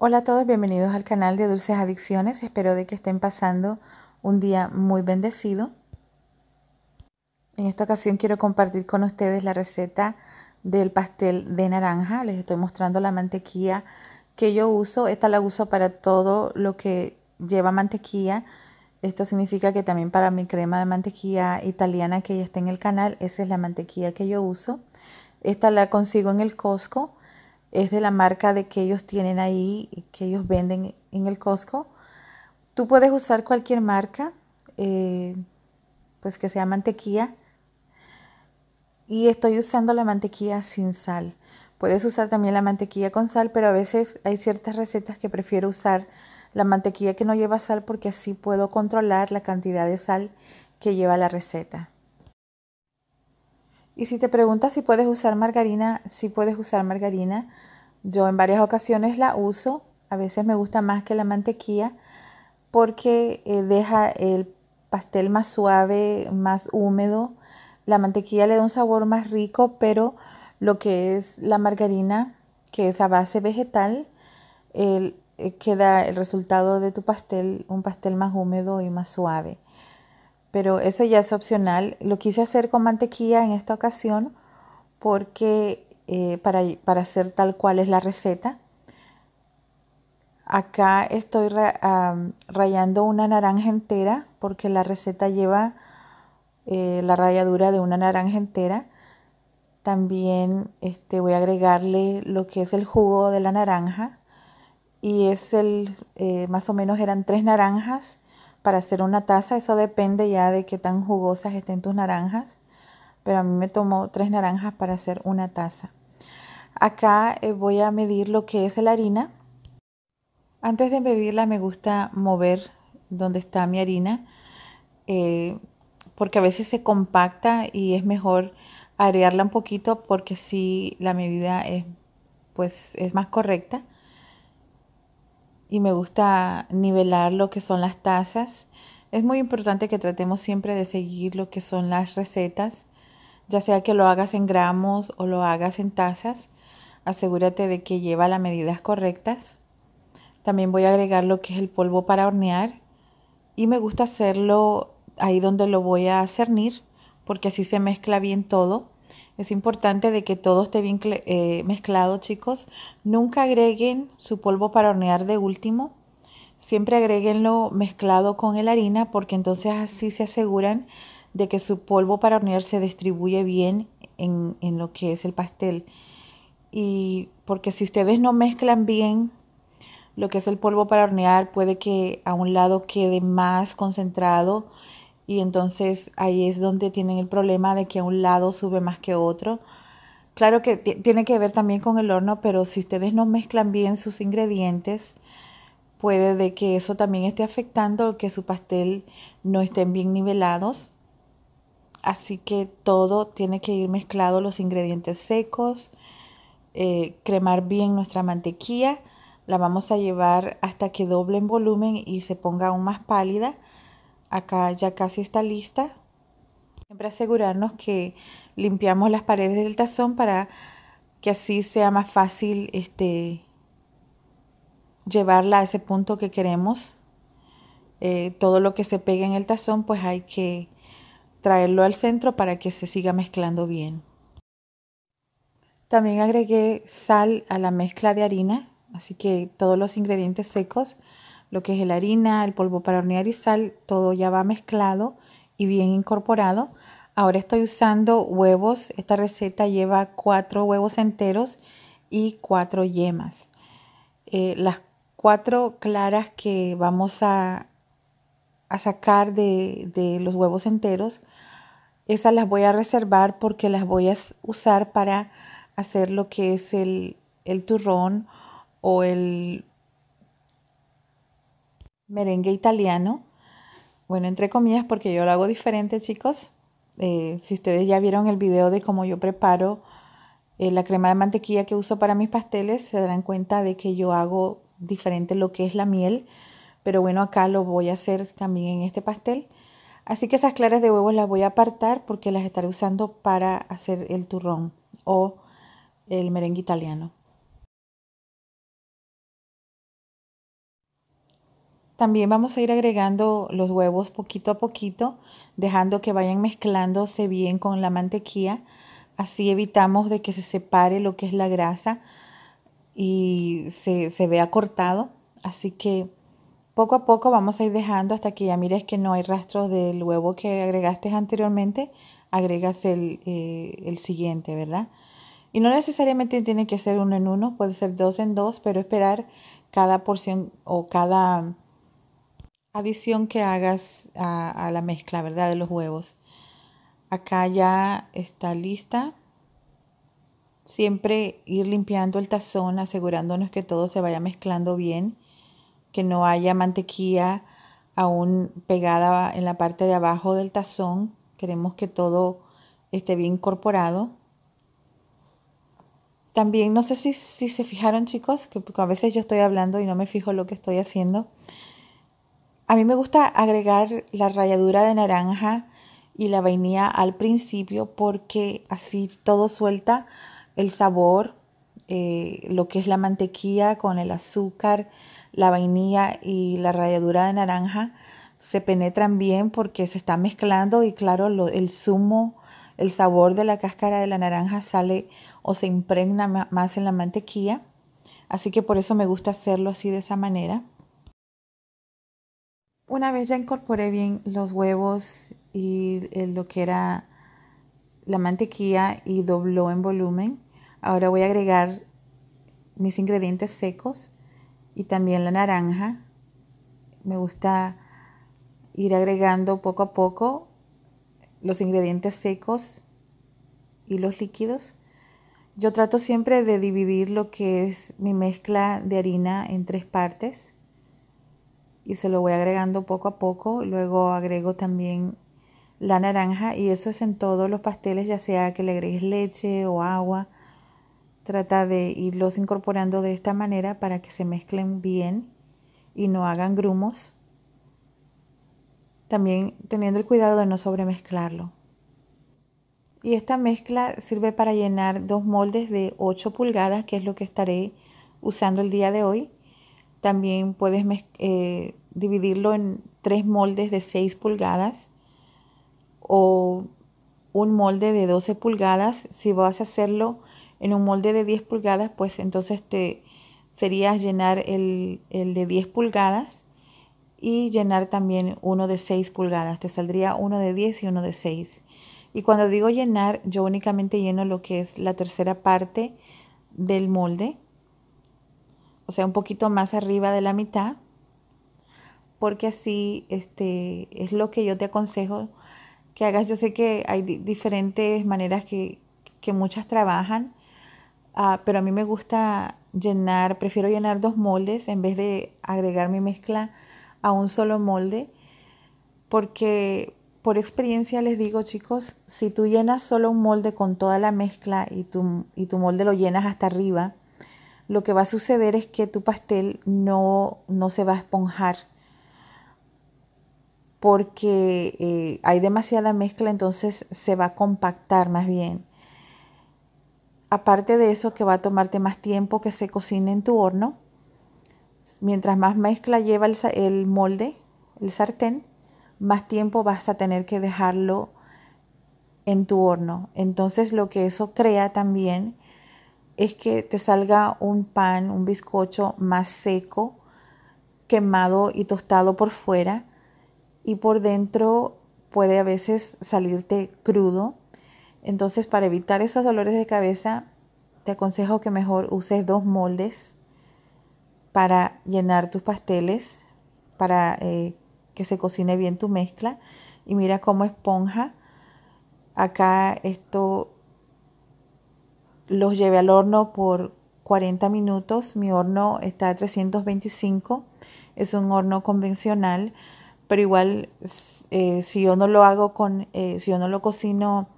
Hola a todos, bienvenidos al canal de Dulces Adicciones. Espero de que estén pasando un día muy bendecido. En esta ocasión quiero compartir con ustedes la receta del pastel de naranja. Les estoy mostrando la mantequilla que yo uso. Esta la uso para todo lo que lleva mantequilla. Esto significa que también para mi crema de mantequilla italiana que ya está en el canal, esa es la mantequilla que yo uso. Esta la consigo en el Costco es de la marca de que ellos tienen ahí, que ellos venden en el Costco. Tú puedes usar cualquier marca, eh, pues que sea mantequilla. Y estoy usando la mantequilla sin sal. Puedes usar también la mantequilla con sal, pero a veces hay ciertas recetas que prefiero usar la mantequilla que no lleva sal porque así puedo controlar la cantidad de sal que lleva la receta. Y si te preguntas si puedes usar margarina, si puedes usar margarina, yo en varias ocasiones la uso, a veces me gusta más que la mantequilla porque eh, deja el pastel más suave, más húmedo. La mantequilla le da un sabor más rico, pero lo que es la margarina, que es a base vegetal, eh, queda el resultado de tu pastel, un pastel más húmedo y más suave pero eso ya es opcional. Lo quise hacer con mantequilla en esta ocasión porque eh, para, hacer tal cual es la receta. Acá estoy rayando una naranja entera porque la receta lleva eh, la ralladura de una naranja entera. También este, voy a agregarle lo que es el jugo de la naranja y es el, eh, más o menos eran tres naranjas para hacer una taza. Eso depende ya de qué tan jugosas estén tus naranjas. Pero a mí me tomó tres naranjas para hacer una taza. Acá eh, voy a medir lo que es la harina. Antes de medirla me gusta mover donde está mi harina. Eh, porque a veces se compacta y es mejor arearla un poquito porque si la medida pues es más correcta y me gusta nivelar lo que son las tazas. Es muy importante que tratemos siempre de seguir lo que son las recetas, ya sea que lo hagas en gramos o lo hagas en tazas. Asegúrate de que lleva las medidas correctas. También voy a agregar lo que es el polvo para hornear y me gusta hacerlo ahí donde lo voy a cernir porque así se mezcla bien todo. Es importante de que todo esté bien eh, mezclado, chicos. Nunca agreguen su polvo para hornear de último. Siempre agréguenlo mezclado con el harina porque entonces así se aseguran de que su polvo para hornear se distribuye bien en lo que es el pastel. Y porque si ustedes no mezclan bien lo que es el polvo para hornear, puede que a un lado quede más concentrado y entonces ahí es donde tienen el problema de que a un lado sube más que otro. Claro que tiene que ver también con el horno, pero si ustedes no mezclan bien sus ingredientes, puede de que eso también esté afectando que su pastel no estén bien nivelados. Así que todo tiene que ir mezclado, los ingredientes secos, eh, cremar bien nuestra mantequilla. La vamos a llevar hasta que doble en volumen y se ponga aún más pálida acá ya casi está lista. Siempre asegurarnos que limpiamos las paredes del tazón para que así sea más fácil este, llevarla a ese punto que queremos. Eh, todo lo que se pegue en el tazón pues hay que traerlo al centro para que se siga mezclando bien. También agregué sal a la mezcla de harina, así que todos los ingredientes secos lo que es la harina, el polvo para hornear y sal, todo ya va mezclado y bien incorporado. Ahora estoy usando huevos. Esta receta lleva cuatro huevos enteros y cuatro yemas. Eh, las cuatro claras que vamos a, sacar de, los huevos enteros, esas las voy a reservar porque las voy a usar para hacer lo que es el turrón o el merengue italiano. Bueno, entre comillas, porque yo lo hago diferente, chicos. Eh, si ustedes ya vieron el video de cómo yo preparo eh, la crema de mantequilla que uso para mis pasteles, se darán cuenta de que yo hago diferente lo que es la miel. Pero bueno, acá lo voy a hacer también en este pastel. Así que esas claras de huevos las voy a apartar porque las estaré usando para hacer el turrón o el merengue italiano. También vamos a ir agregando los huevos poquito a poquito, dejando que vayan mezclándose bien con la mantequilla. Así evitamos de que se separe lo que es la grasa y se, se vea cortado. Así que poco a poco vamos a ir dejando hasta que ya mires que no hay rastros del huevo que agregaste anteriormente, agregas el, eh, el siguiente, ¿verdad? Y no necesariamente tiene que ser uno en uno, puede ser dos en dos, pero esperar cada porción o cada adición que hagas a, la mezcla, ¿verdad? De los huevos. Acá ya está lista. Siempre ir limpiando el tazón, asegurándonos que todo se vaya mezclando bien, que no haya mantequilla aún pegada en la parte de abajo del tazón. Queremos que todo esté bien incorporado. También no sé si, si se fijaron chicos, que a veces yo estoy hablando y no me fijo lo que estoy haciendo. A mí me gusta agregar la ralladura de naranja y la vainilla al principio porque así todo suelta el sabor, eh, lo que es la mantequilla con el azúcar, la vainilla y la ralladura de naranja se penetran bien porque se está mezclando y claro, el zumo, el sabor de la cáscara de la naranja sale o se impregna más en la mantequilla. Así que por eso me gusta hacerlo así de esa manera una vez ya incorporé bien los huevos y lo que era la mantequilla y dobló en volumen, ahora voy a agregar mis ingredientes secos y también la naranja. Me gusta ir agregando poco a poco los ingredientes secos y los líquidos. Yo trato siempre de dividir lo que es mi mezcla de harina en tres partes y se lo voy agregando poco a poco. Luego agrego también la naranja y eso es en todos los pasteles, ya sea que le agregues leche o agua. Trata de irlos incorporando de esta manera para que se mezclen bien y no hagan grumos. También teniendo el cuidado de no sobremezclarlo. Y esta mezcla sirve para llenar dos moldes de 8 pulgadas, que es lo que estaré usando el día de hoy. También puedes eh, dividirlo en tres moldes de 6 pulgadas o un molde de 12 pulgadas. Si vas a hacerlo en un molde de 10 pulgadas, pues entonces te sería llenar el, el de 10 pulgadas y llenar también uno de 6 pulgadas. Te saldría uno de 10 y uno de 6. Y cuando digo llenar, yo únicamente lleno lo que es la tercera parte del molde o sea, un poquito más arriba de la mitad, porque así este, es lo que yo te aconsejo que hagas. Yo sé que hay diferentes maneras que, muchas trabajan, ah, pero a mí me gusta llenar, prefiero llenar dos moldes en vez de agregar mi mezcla a un solo molde, porque por experiencia les digo, chicos, si tú llenas solo un molde con toda la mezcla y y tu molde lo llenas hasta arriba, lo que va a suceder es que tu pastel no, no se va a esponjar porque eh, hay demasiada mezcla, entonces se va a compactar más bien. Aparte de eso, que va a tomarte más tiempo que se cocine en tu horno. Mientras más mezcla lleva el, el molde, el sartén, más tiempo vas a tener que dejarlo en tu horno. Entonces lo que eso crea también es que te salga un pan, un bizcocho más seco, quemado y tostado por fuera y por dentro puede a veces salirte crudo. Entonces, para evitar esos dolores de cabeza, te aconsejo que mejor uses dos moldes para llenar tus pasteles, para eh, que se cocine bien tu mezcla. Y mira cómo esponja. Acá esto los llevé al horno por 40 minutos. Mi horno está a 325. Es un horno convencional, pero igual eh, si yo no lo hago con, eh, si yo no lo cocino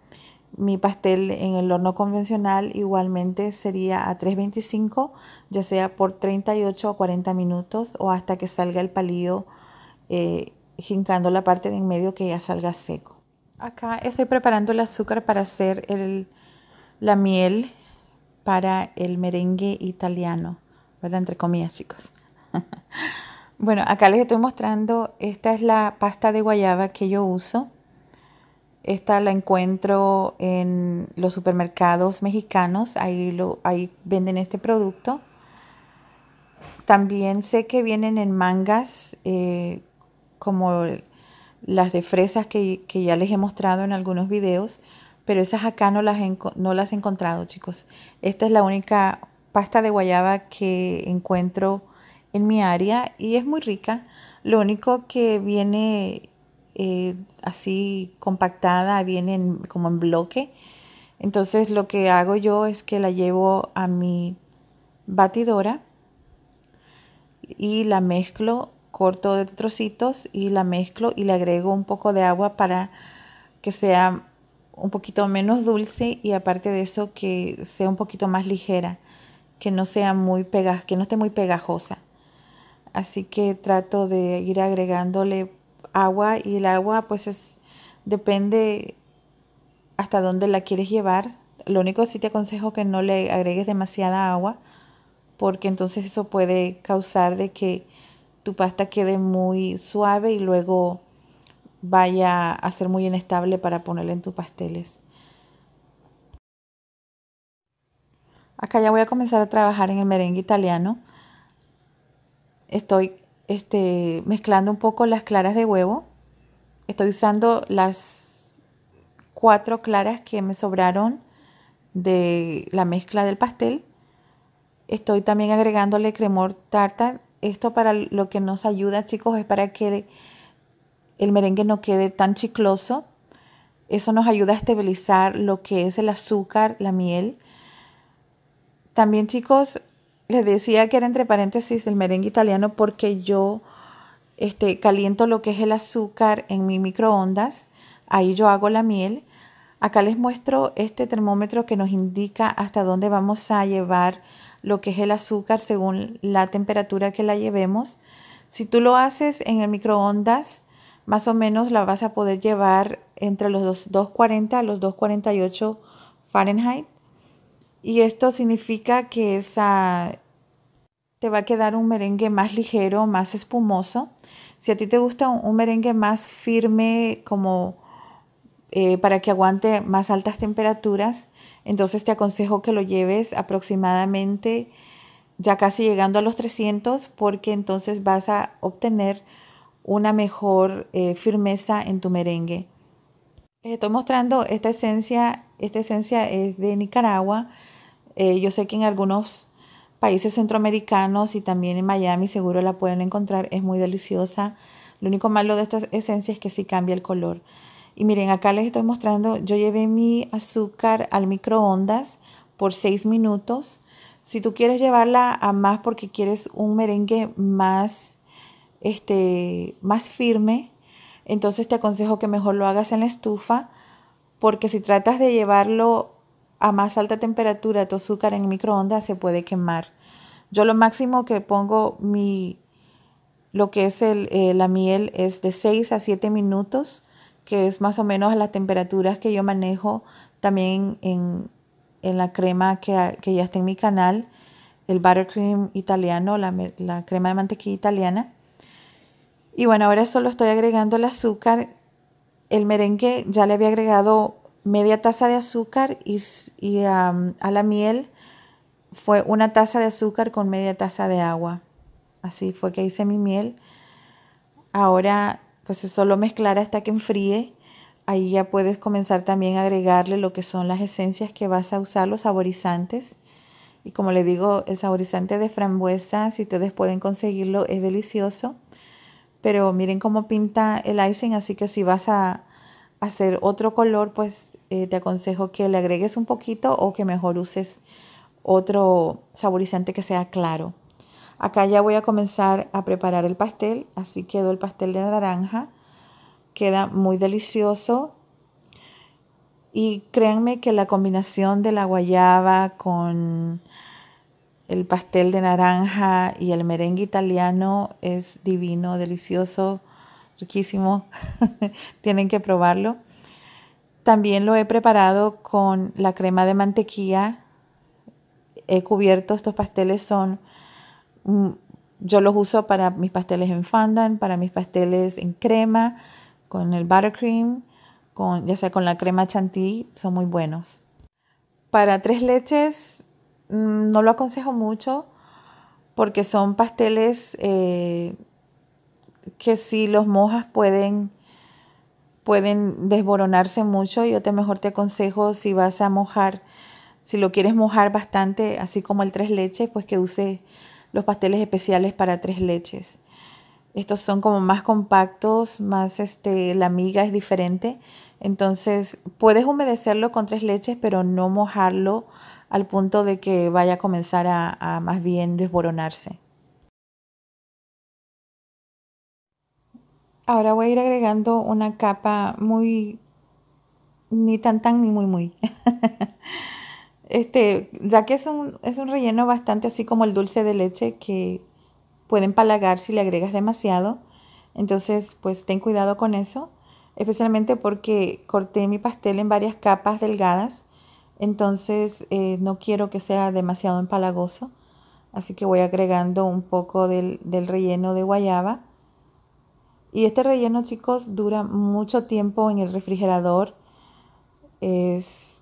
mi pastel en el horno convencional, igualmente sería a 325, ya sea por 38 o 40 minutos o hasta que salga el palillo, eh, jincando la parte de en medio que ya salga seco. Acá estoy preparando el azúcar para hacer el, la miel para el merengue italiano, ¿verdad? Entre comillas, chicos. bueno, acá les estoy mostrando, esta es la pasta de guayaba que yo uso. Esta la encuentro en los supermercados mexicanos, ahí, lo, venden este producto. También sé que vienen en mangas, eh, como las de fresas que, que ya les he mostrado en algunos videos pero esas acá no las, no las he encontrado, chicos. Esta es la única pasta de guayaba que encuentro en mi área y es muy rica. Lo único que viene eh, así compactada, viene como en bloque. Entonces lo que hago yo es que la llevo a mi batidora y la mezclo, corto de trocitos y la mezclo y le agrego un poco de agua para que sea un poquito menos dulce y aparte de eso que sea un poquito más ligera, que no sea muy que no esté muy pegajosa. Así que trato de ir agregándole agua y el agua pues es depende hasta dónde la quieres llevar. Lo único sí te aconsejo que no le agregues demasiada agua porque entonces eso puede causar de que tu pasta quede muy suave y luego vaya a ser muy inestable para ponerle en tus pasteles. Acá ya voy a comenzar a trabajar en el merengue italiano. Estoy este, mezclando un poco las claras de huevo. Estoy usando las cuatro claras que me sobraron de la mezcla del pastel. Estoy también agregándole cremor tartar. Esto para lo que nos ayuda, chicos, es para que el merengue no quede tan chicloso. Eso nos ayuda a estabilizar lo que es el azúcar, la miel. También chicos, les decía que era entre paréntesis el merengue italiano porque yo este, caliento lo que es el azúcar en mi microondas. Ahí yo hago la miel. Acá les muestro este termómetro que nos indica hasta dónde vamos a llevar lo que es el azúcar según la temperatura que la llevemos. Si tú lo haces en el microondas, más o menos la vas a poder llevar entre los 240 a los 248 Fahrenheit. Y esto significa que esa, te va a quedar un merengue más ligero, más espumoso. Si a ti te gusta un, merengue más firme, como eh, para que aguante más altas temperaturas, entonces te aconsejo que lo lleves aproximadamente ya casi llegando a los 300 porque entonces vas a obtener una mejor eh, firmeza en tu merengue. Les eh, estoy mostrando esta esencia, esta esencia es de Nicaragua. Eh, yo sé que en algunos países centroamericanos y también en Miami seguro la pueden encontrar, es muy deliciosa. Lo único malo de esta esencia es que sí cambia el color. Y miren, acá les estoy mostrando, yo llevé mi azúcar al microondas por 6 minutos. Si tú quieres llevarla a más porque quieres un merengue más este, más firme, entonces te aconsejo que mejor lo hagas en la estufa, porque si tratas de llevarlo a más alta temperatura, tu azúcar en microondas se puede quemar. Yo lo máximo que pongo mi, lo que es eh, la miel es de 6 a 7 minutos, que es más o menos las temperaturas que yo manejo también en, la crema que, ya está en mi canal, el buttercream italiano, la crema de mantequilla italiana. Y bueno, ahora solo estoy agregando el azúcar. El merengue ya le había agregado media taza de azúcar y, a la miel fue una taza de azúcar con media taza de agua. Así fue que hice mi miel. Ahora pues solo mezclar hasta que enfríe. Ahí ya puedes comenzar también a agregarle lo que son las esencias que vas a usar, los saborizantes. Y como le digo, el saborizante de frambuesa, si ustedes pueden conseguirlo, es delicioso pero miren cómo pinta el icing, así que si vas a hacer otro color, pues eh, te aconsejo que le agregues un poquito o que mejor uses otro saborizante que sea claro. Acá ya voy a comenzar a preparar el pastel, así quedó el pastel de naranja, queda muy delicioso. Y créanme que la combinación de la guayaba con el pastel de naranja y el merengue italiano es divino, delicioso, riquísimo. Tienen que probarlo. También lo he preparado con la crema de mantequilla. He cubierto estos pasteles, son, mm, yo los uso para mis pasteles en fondant, para mis pasteles en crema, con el buttercream, con, ya sea con la crema chantilly, son muy buenos. Para tres leches Mm, no lo aconsejo mucho porque son pasteles eh, que si los mojas pueden, pueden desboronarse mucho. Yo te mejor te aconsejo si vas a mojar, si lo quieres mojar bastante, así como el tres leches, pues que uses los pasteles especiales para tres leches. Estos son como más compactos, más este, la miga es diferente. Entonces puedes humedecerlo con tres leches, pero no mojarlo al punto de que vaya a comenzar a, más bien desboronarse. Ahora voy a ir agregando una capa muy, ni tan tan ni muy muy. este, ya que es un, es un relleno bastante así como el dulce de leche que puede empalagar si le agregas demasiado. Entonces, pues ten cuidado con eso, especialmente porque corté mi pastel en varias capas delgadas entonces eh, no quiero que sea demasiado empalagoso, así que voy agregando un poco del, relleno de guayaba. Y este relleno, chicos, dura mucho tiempo en el refrigerador. Es,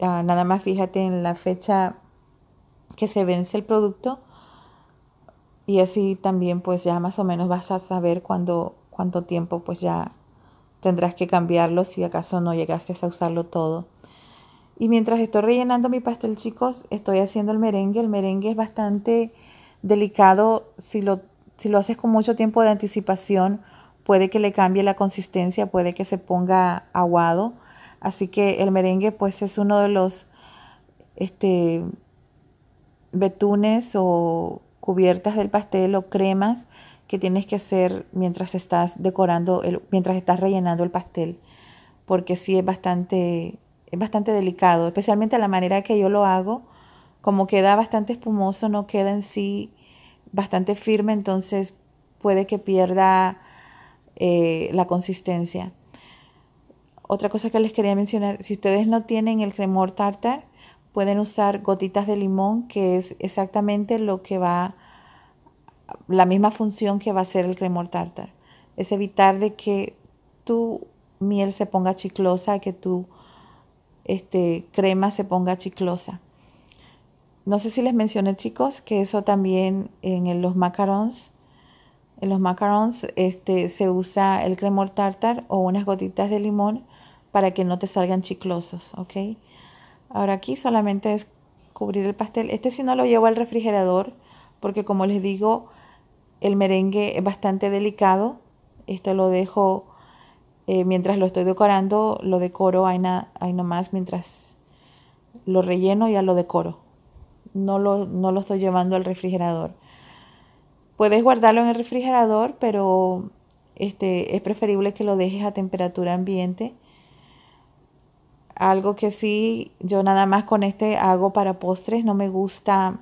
ah, nada más fíjate en la fecha que se vence el producto y así también pues ya más o menos vas a saber cuándo, cuánto tiempo pues ya tendrás que cambiarlo si acaso no llegaste a usarlo todo. Y mientras estoy rellenando mi pastel, chicos, estoy haciendo el merengue. El merengue es bastante delicado. Si lo, si lo haces con mucho tiempo de anticipación, puede que le cambie la consistencia, puede que se ponga aguado. Así que el merengue, pues, es uno de los este, betunes o cubiertas del pastel o cremas que tienes que hacer mientras estás decorando, el, mientras estás rellenando el pastel, porque sí es bastante es bastante delicado, especialmente la manera que yo lo hago, como queda bastante espumoso, no queda en sí bastante firme, entonces puede que pierda eh, la consistencia. Otra cosa que les quería mencionar, si ustedes no tienen el cremor tartar, pueden usar gotitas de limón, que es exactamente lo que va, la misma función que va a hacer el cremor tartar. Es evitar de que tu miel se ponga chiclosa, que tu este, crema se ponga chiclosa. No sé si les mencioné, chicos, que eso también en los macarons, en los macarons este, se usa el cremor tartar o unas gotitas de limón para que no te salgan chiclosos, ¿ok? Ahora aquí solamente es cubrir el pastel. Este si no lo llevo al refrigerador porque como les digo, el merengue es bastante delicado. Este lo dejo eh, mientras lo estoy decorando, lo decoro ahí, ahí, nomás mientras lo relleno, ya lo decoro. No lo, no lo estoy llevando al refrigerador. Puedes guardarlo en el refrigerador, pero este, es preferible que lo dejes a temperatura ambiente. Algo que sí, yo nada más con este hago para postres, no me gusta.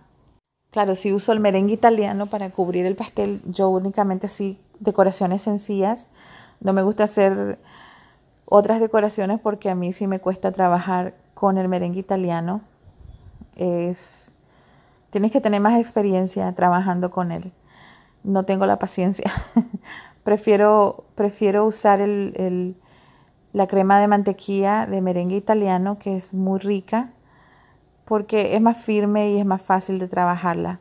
Claro, si uso el merengue italiano para cubrir el pastel, yo únicamente así decoraciones sencillas no me gusta hacer otras decoraciones porque a mí sí me cuesta trabajar con el merengue italiano. Es, tienes que tener más experiencia trabajando con él. No tengo la paciencia. prefiero, prefiero usar la crema de mantequilla de merengue italiano, que es muy rica, porque es más firme y es más fácil de trabajarla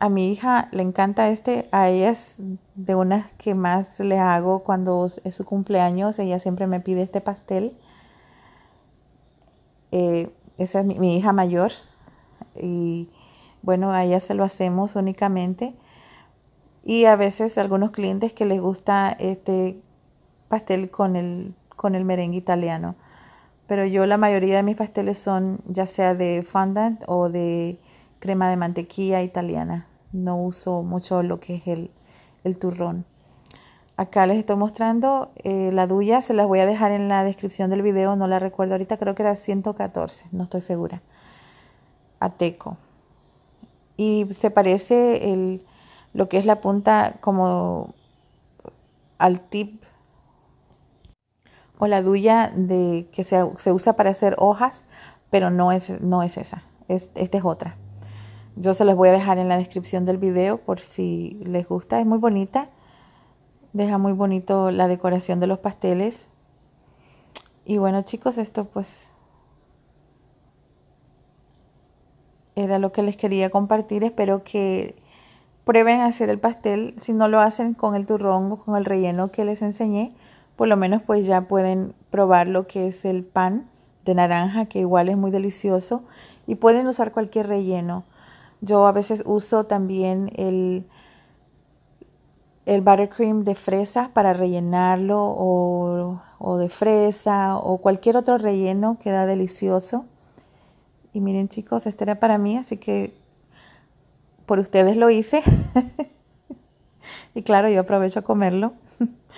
a mi hija le encanta este, a ella es de unas que más le hago cuando es su cumpleaños, ella siempre me pide este pastel. Eh, esa es mi, hija mayor y bueno, a ella se lo hacemos únicamente. Y a veces algunos clientes que les gusta este pastel con el, con el merengue italiano. Pero yo la mayoría de mis pasteles son ya sea de fondant o de crema de mantequilla italiana. No uso mucho lo que es el, turrón. Acá les estoy mostrando eh, la duya, se las voy a dejar en la descripción del video, no la recuerdo ahorita, creo que era 114, no estoy segura. Ateco. Y se parece el, lo que es la punta como al tip o la duya de, que se, se usa para hacer hojas, pero no es, no es esa, es, esta es otra. Yo se los voy a dejar en la descripción del video por si les gusta. Es muy bonita. Deja muy bonito la decoración de los pasteles. Y bueno chicos, esto pues era lo que les quería compartir. Espero que prueben a hacer el pastel. Si no lo hacen con el turrón o con el relleno que les enseñé, por lo menos pues ya pueden probar lo que es el pan de naranja, que igual es muy delicioso. Y pueden usar cualquier relleno. Yo a veces uso también el, el buttercream de fresa para rellenarlo o, o, de fresa o cualquier otro relleno queda delicioso. Y miren chicos, este era para mí, así que por ustedes lo hice. y claro, yo aprovecho a comerlo.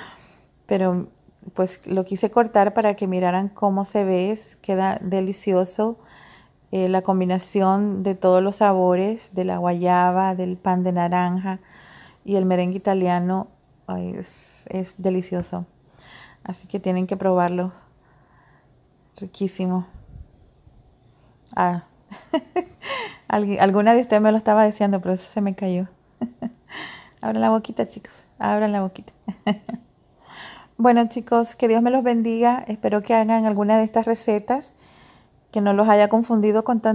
Pero pues lo quise cortar para que miraran cómo se ve, queda delicioso eh, la combinación de todos los sabores, de la guayaba, del pan de naranja y el merengue italiano es, delicioso. Así que tienen que probarlo. Riquísimo. Ah. alguna de ustedes me lo estaba diciendo, pero eso se me cayó. Abran la boquita, chicos. Abran la boquita. bueno, chicos, que Dios me los bendiga. Espero que hagan alguna de estas recetas que no los haya confundido con tantos.